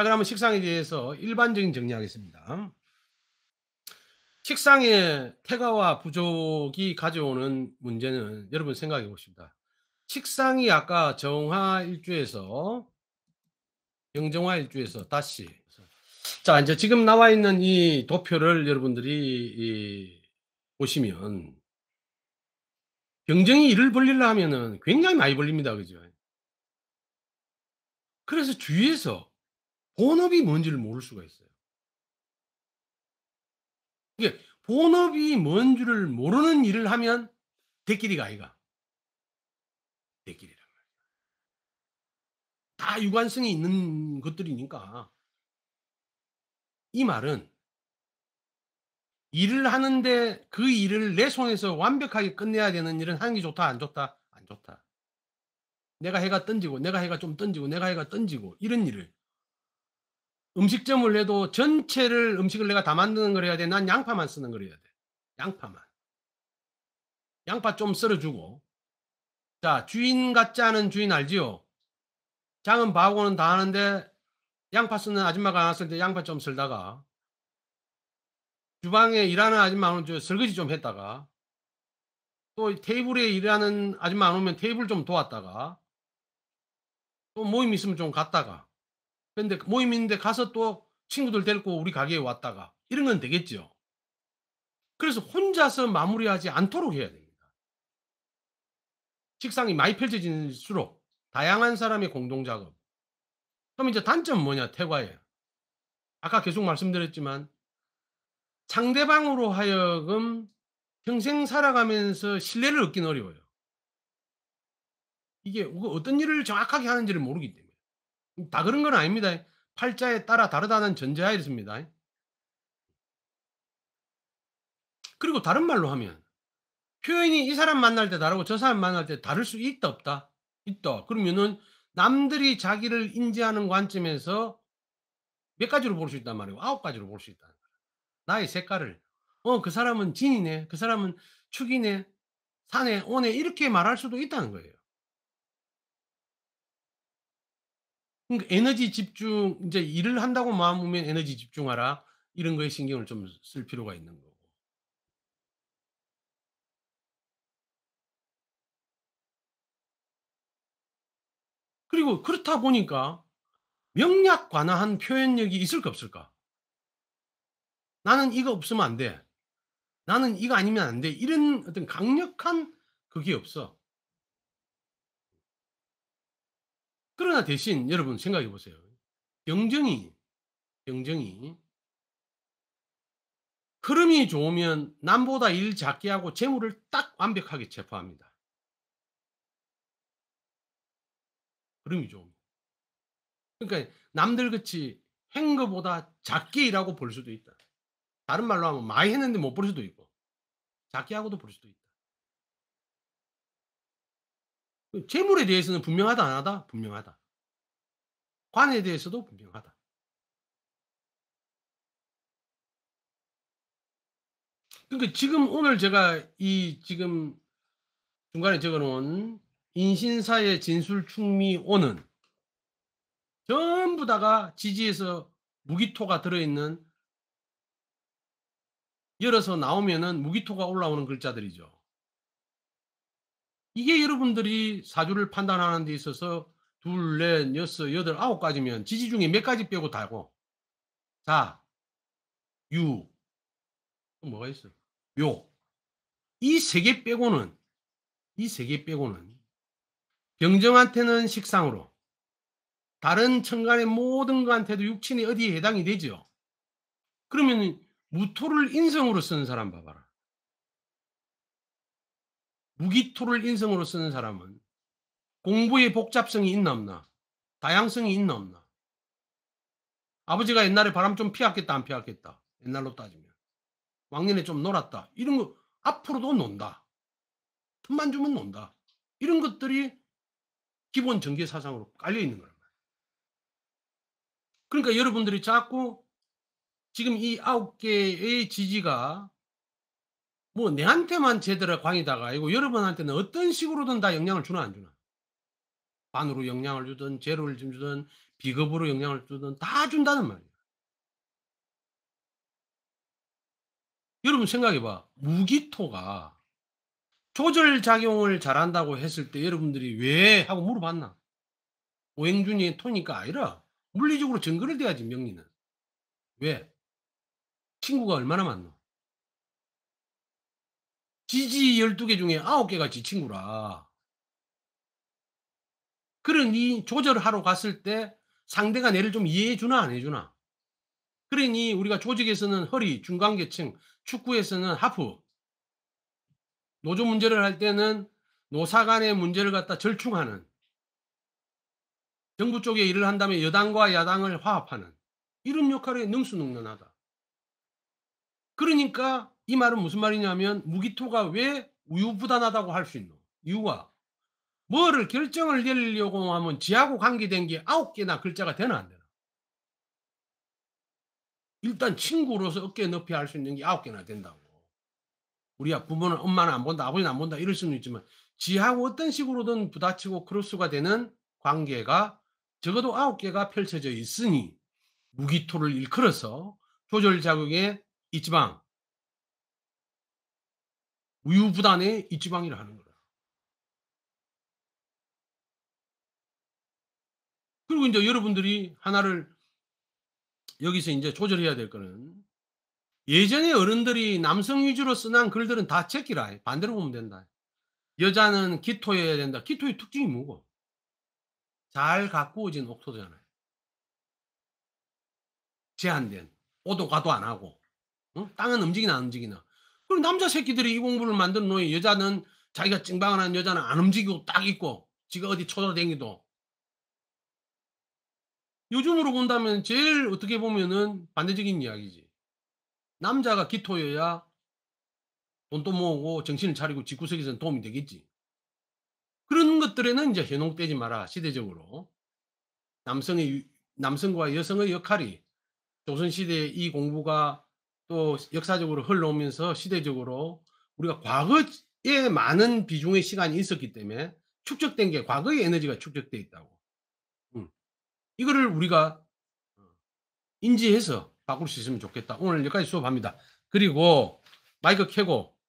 자, 그러면 식상에 대해서 일반적인 정리하겠습니다. 식상의 태가와 부족이 가져오는 문제는 여러분 생각해 보십니다. 식상이 아까 정화 일주에서 영정화 일주에서 다시 자 이제 지금 나와 있는 이 도표를 여러분들이 보시면 병정이 일을 벌리려 하면은 굉장히 많이 벌립니다, 그죠? 그래서 주위에서 본업이 뭔지를 모를 수가 있어요. 이게 본업이 뭔 줄을 모르는 일을 하면 대끼리가 아이가. 대끼리란 말이야. 다 유관성이 있는 것들이니까. 이 말은 일을 하는데 그 일을 내 손에서 완벽하게 끝내야 되는 일은 하는 게 좋다, 안 좋다, 안 좋다. 내가 해가 던지고, 내가 해가 좀 던지고, 내가 해가 던지고, 이런 일을 음식점을 해도 전체를 음식을 내가 다 만드는 걸 해야 돼. 난 양파만 쓰는 걸 해야 돼. 양파만. 양파 좀 썰어주고. 자, 주인 같지 않은 주인 알지요? 장은 바고는다 하는데 양파 쓰는 아줌마가 안 왔을 때 양파 좀 썰다가 주방에 일하는 아줌마 는오 설거지 좀 했다가 또 테이블에 일하는 아줌마 안 오면 테이블 좀 도왔다가 또 모임 있으면 좀 갔다가 그런데 모임 있는데 가서 또 친구들 데리고 우리 가게에 왔다가 이런 건 되겠죠. 그래서 혼자서 마무리하지 않도록 해야 됩니다. 식상이 많이 펼쳐질수록 다양한 사람의 공동 작업. 그럼 이제 단점 은 뭐냐 태과예요 아까 계속 말씀드렸지만 상대방으로 하여금 평생 살아가면서 신뢰를 얻긴 어려워요. 이게 어떤 일을 정확하게 하는지를 모르기 때문에. 다 그런 건 아닙니다. 팔자에 따라 다르다는 전제하에 습니다 그리고 다른 말로 하면 표현이 이 사람 만날 때 다르고 저 사람 만날 때 다를 수 있다 없다 있다 그러면은 남들이 자기를 인지하는 관점에서 몇 가지로 볼 수 있단 말이고 아홉 가지로 볼 수있다 나의 색깔을 어 그 사람은 진이네 그 사람은 축이네 산에 오네 이렇게 말할 수도 있다는 거예요. 그러니까 에너지 집중 이제 일을 한다고 마음 오면 에너지 집중하라 이런 거에 신경을 좀 쓸 필요가 있는 거고. 그리고 그렇다 보니까 명약 관화한 표현력이 있을까 없을까? 나는 이거 없으면 안 돼. 나는 이거 아니면 안 돼. 이런 어떤 강력한 그게 없어. 그러나 대신 여러분 생각해 보세요. 경정이, 경정이 흐름이 좋으면 남보다 일 작게 하고 재물을 딱 완벽하게 체포합니다. 흐름이 좋으면. 그러니까 남들 같이 행 거보다 작게 일하고 벌 수도 있다. 다른 말로 하면 많이 했는데 못벌 수도 있고 작게 하고도 벌 수도 있다. 재물에 대해서는 분명하다 안 하다? 분명하다. 관에 대해서도 분명하다. 그러니까 지금 오늘 제가 이 지금 중간에 적어놓은 인신사의 진술충미오는 전부 다가 지지에서 무기토가 들어있는 열어서 나오면은 무기토가 올라오는 글자들이죠. 이게 여러분들이 사주를 판단하는 데 있어서 둘, 넷, 여섯, 여덟, 아홉 가지면 지지 중에 몇 가지 빼고 다고. 자, 유. 뭐가 있어? 요. 이세 개 빼고는, 이 세 개 빼고는 병정한테는 식상으로, 다른 천간의 모든 것한테도 육친이 어디에 해당이 되죠. 그러면 무토를 인성으로 쓰는 사람 봐봐라. 무기토를 인성으로 쓰는 사람은 공부의 복잡성이 있나 없나? 다양성이 있나 없나? 아버지가 옛날에 바람 좀 피웠겠다 안 피웠겠다. 옛날로 따지면. 왕년에 좀 놀았다. 이런 거 앞으로도 논다. 틈만 주면 논다. 이런 것들이 기본 전개 사상으로 깔려 있는 거란 말이에요. 그러니까 여러분들이 자꾸 지금 이 아홉 개의 지지가 뭐 내한테만 제대로 광이다가 아니고 여러분한테는 어떤 식으로든 다 영향을 주나 안 주나. 반으로 영향을 주든 제로를 주든 비급으로 영향을 주든 다 준다는 말이야. 여러분 생각해봐. 무기토가 조절작용을 잘한다고 했을 때 여러분들이 왜 하고 물어봤나? 오행준이 토니까 아니라 물리적으로 증거를 대야지 명리는. 왜? 친구가 얼마나 많노? 지지 12개 중에 9개가 지 친구라. 그러니 조절하러 갔을 때 상대가 내를 좀 이해해 주나 안 해 주나. 그러니 우리가 조직에서는 허리, 중간계층, 축구에서는 하프. 노조 문제를 할 때는 노사 간의 문제를 갖다 절충하는 정부 쪽에 일을 한다면 여당과 야당을 화합하는 이런 역할에 능수능란하다. 그러니까 이 말은 무슨 말이냐면 무기토가 왜 우유부단하다고 할 수 있노? 이유가 뭐를 결정을 내리려고 하면 지하고 관계된 게 아홉 개나 글자가 되나 안 되나? 일단 친구로서 어깨 높이 할수 있는 게 아홉 개나 된다고. 우리가 부모는 엄마는 안 본다, 아버지는 안 본다 이럴 수는 있지만 지하고 어떤 식으로든 부딪히고 크로스가 되는 관계가 적어도 아홉 개가 펼쳐져 있으니 무기토를 일컬어서 조절작용의 이지방 우유부단의 이지방이라 하는 거예요. 그리고 이제 여러분들이 하나를 여기서 이제 조절해야 될 거는 예전에 어른들이 남성 위주로 쓰는 글들은 다 제끼라. 반대로 보면 된다. 여자는 기토여야 된다. 기토의 특징이 뭐고? 잘 갖고 오진 옥토잖아요. 제한된. 오도 가도 안 하고. 응? 땅은 움직이나 안 움직이나. 남자 새끼들이 이 공부를 만든 놈이 여자는 자기가 찡방을 한 여자는 안 움직이고 딱 있고 지가 어디 쳐다댕기도 요즘으로 본다면 제일 어떻게 보면은 반대적인 이야기지. 남자가 기토여야 돈도 모으고 정신을 차리고 집구석에서는 도움이 되겠지. 그런 것들에는 이제 현혹되지 마라, 시대적으로. 남성의, 남성과 여성의 역할이 조선시대의 이 공부가 또 역사적으로 흘러오면서 시대적으로 우리가 과거에 많은 비중의 시간이 있었기 때문에 축적된 게 과거의 에너지가 축적되어 있다고. 음. 이거를 우리가 어, 인지해서 바꿀 수 있으면 좋겠다. 오늘 여기까지 수업합니다. 그리고 마이크 켜고